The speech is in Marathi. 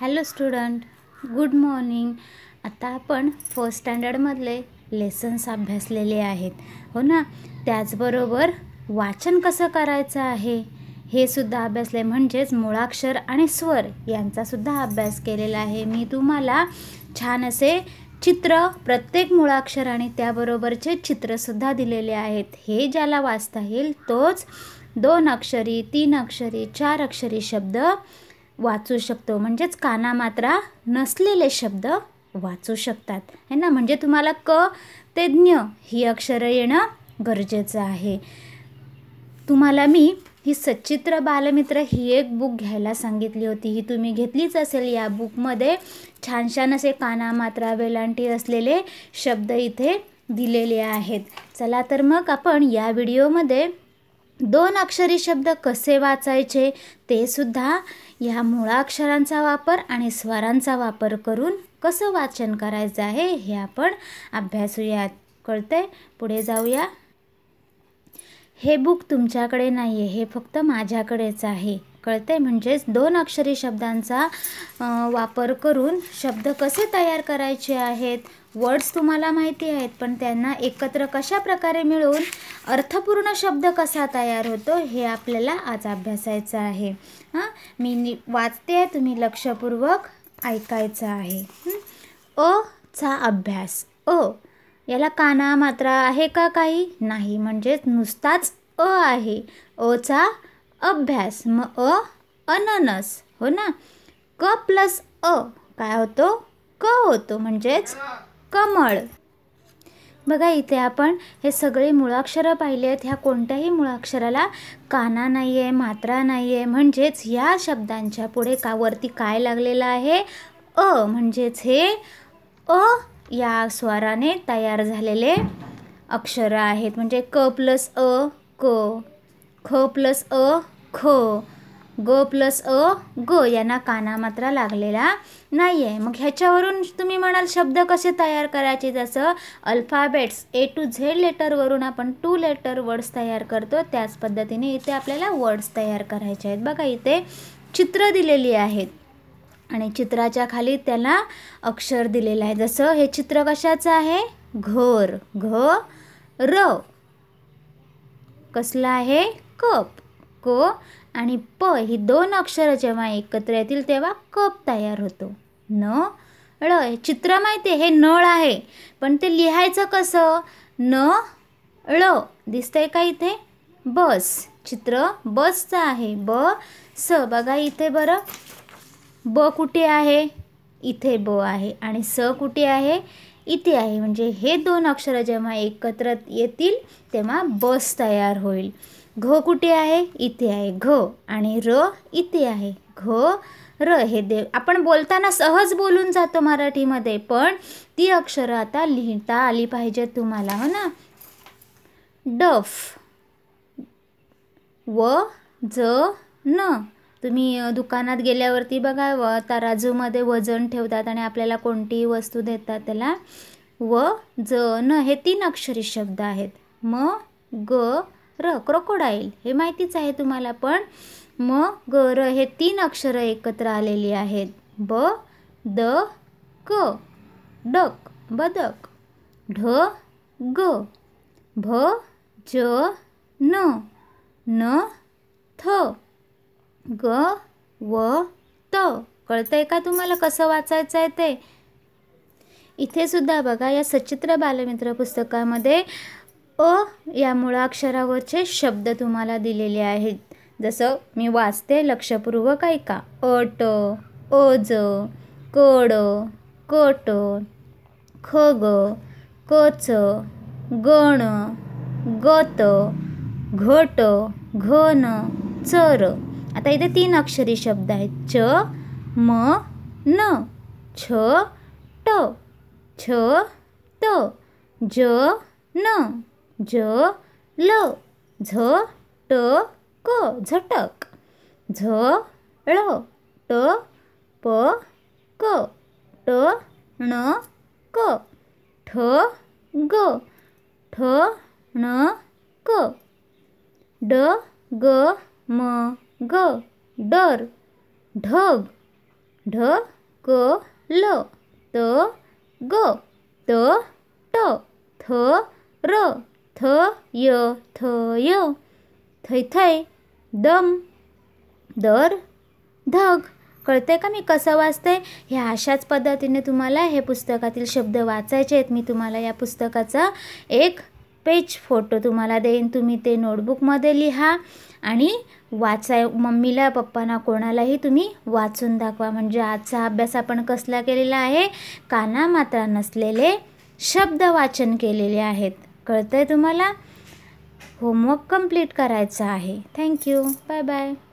हॅलो स्टुडंट गुड मॉर्निंग आता आपण फर्स्ट स्टँडर्डमधले लेसन्स अभ्यासलेले आहेत हो ना त्याचबरोबर वाचन कसं करायचं आहे हे सुद्धा अभ्यासले म्हणजेच मुळाक्षर आणि स्वर यांचासुद्धा अभ्यास केलेला आहे मी तुम्हाला छान असे चित्र प्रत्येक मुळाक्षर आणि त्याबरोबरचे चित्रसुद्धा दिलेले आहेत हे ज्याला वाचता येईल तोच दोन अक्षरी तीन अक्षरी चार अक्षरी शब्द वाचू शकतो म्हणजेच कानामात्रा नसलेले शब्द वाचू शकतात है ना म्हणजे तुम्हाला क ते ज्ञ ही अक्षरं येणं गरजेचं आहे तुम्हाला मी ही सच्चित्र बालमित्र ही एक बुक घ्यायला सांगितली होती ही तुम्ही घेतलीच असेल या बुकमध्ये छान छान असे कानामात्रा वेलांटी असलेले शब्द इथे दिलेले आहेत चला तर मग आपण या व्हिडिओमध्ये दोन अक्षरी शब्द कसे वाचायचे ते सुद्धा ह्या मुळाक्षरांचा वापर आणि स्वरांचा वापर करून कसं वाचन करायचं आहे हे आपण अभ्यासूया कळतंय पुढे जाऊया हे बुक तुमच्याकडे नाही आहे हे फक्त माझ्याकडेच आहे कळते म्हणजेच दोन अक्षरी शब्दांचा वापर करून शब्द कसे तयार करायचे आहेत वर्ड्स तुम्हाला माहिती आहेत पण त्यांना एकत्र कशा प्रकारे मिळून अर्थपूर्ण शब्द कसा तयार होतो हे आपल्याला आज अभ्यासायचं आहे हां मी वाचते तुम्ही लक्षपूर्वक ऐकायचं आहे अ चा अभ्यास अ याला काना मात्रा आहे का काही नाही म्हणजेच नुसताच अ आहे अ चा अभ्यास म अ अननस हो ना क प्लस अ काय होतो क होतो म्हणजेच कमळ बघा इथे आपण हे सगळे मुळाक्षरं पाहिले आहेत ह्या कोणत्याही मुळाक्षराला काना नाही आहे मात्रा नाही आहे म्हणजेच या शब्दांच्या पुढे का वरती काय लागलेलं आहे अ म्हणजेच हे अ या स्वराने तयार झालेले अक्षरं आहेत म्हणजे क प्लस अ क ख प्लस अ खो ग प्लस अ ग यांना काना कानामात्रा लागलेला नाही आहे मग ह्याच्यावरून तुम्ही म्हणाल शब्द कसे तयार करायचे जसं अल्फाबेट्स ए टू झेड लेटरवरून आपण टू लेटर वर्ड्स तयार करतो त्याच पद्धतीने इथे आपल्याला वर्ड्स तयार करायचे आहेत बघा इथे चित्र दिलेली आहेत आणि चित्राच्या खाली त्याला अक्षर दिलेलं आहे जसं हे चित्र कशाचं आहे घोर घ र कसलं आहे कप क आणि प ही दोन अक्षरं जेव्हा एकत्र येतील तेव्हा कप तयार होतो न ळ चित्र माहिती आहे हे नळ आहे पण ते लिहायचं कसं न ळ दिसतंय का इथे बस चित्र बसचं आहे ब स बघा इथे बरं ब कुठे आहे इथे ब आहे आणि स कुठे आहे इथे आहे म्हणजे हे दोन अक्षरं जेव्हा एकत्र येतील तेव्हा बस तयार होईल घ कुठे आहे इथे आहे घ आणि र इथे आहे घ र हे देव आपण बोलताना सहज बोलून जातो मराठीमध्ये पण ती अक्षरं आता लिहिता आली पाहिजेत तुम्हाला हो ना डफ व ज न तुम्ही दुकानात गेल्यावरती बघा व तराजूमध्ये वजन ठेवतात आणि आपल्याला कोणतीही वस्तू देतात त्याला व ज न हे तीन अक्षरी शब्द आहेत म ग र क्रोकोडाईल हे माहितीच आहे तुम्हाला पण म ग र हे तीन अक्षरं एकत्र आलेली आहेत ब द क डक बदक ढ ग भ ज न न थ ग व त कळतंय का तुम्हाला कसं वाचायचं आहे ते इथे सुद्धा बघा या सचित्र बालमित्र पुस्तकामध्ये अ या मुळाक्षरावरचे शब्द तुम्हाला दिलेले आहेत जसं मी वाचते लक्षपूर्वक ऐका अट अज कड कट खग कच गण गत घट घन चर आता इथे तीन अक्षरी शब्द आहेत च म न छ ट छ त ज न जो लो झो टो को झटक झो ळो टो पो को टो ण को ठो गो ठो ण को ड ग म ग डर ढोग ढ को लो तो गो तो टो थो रो थ य थ य थै थै दम दर धग कळतंय का मी कसं वाचते ह्या अशाच पद्धतीने तुम्हाला हे पुस्तकातील शब्द वाचायचे आहेत मी तुम्हाला या पुस्तकाचा एक पेज फोटो तुम्हाला देईन तुम्ही ते नोटबुकमध्ये लिहा आणि वाचाय मम्मीला पप्पांना कोणालाही तुम्ही वाचून दाखवा म्हणजे आजचा अभ्यास आपण कसला केलेला आहे मात्रा नसलेले शब्द वाचन केलेले आहेत कळतं आहे तुम्हाला होमवर्क कंप्लीट करायचा आहे थँक्यू बाय बाय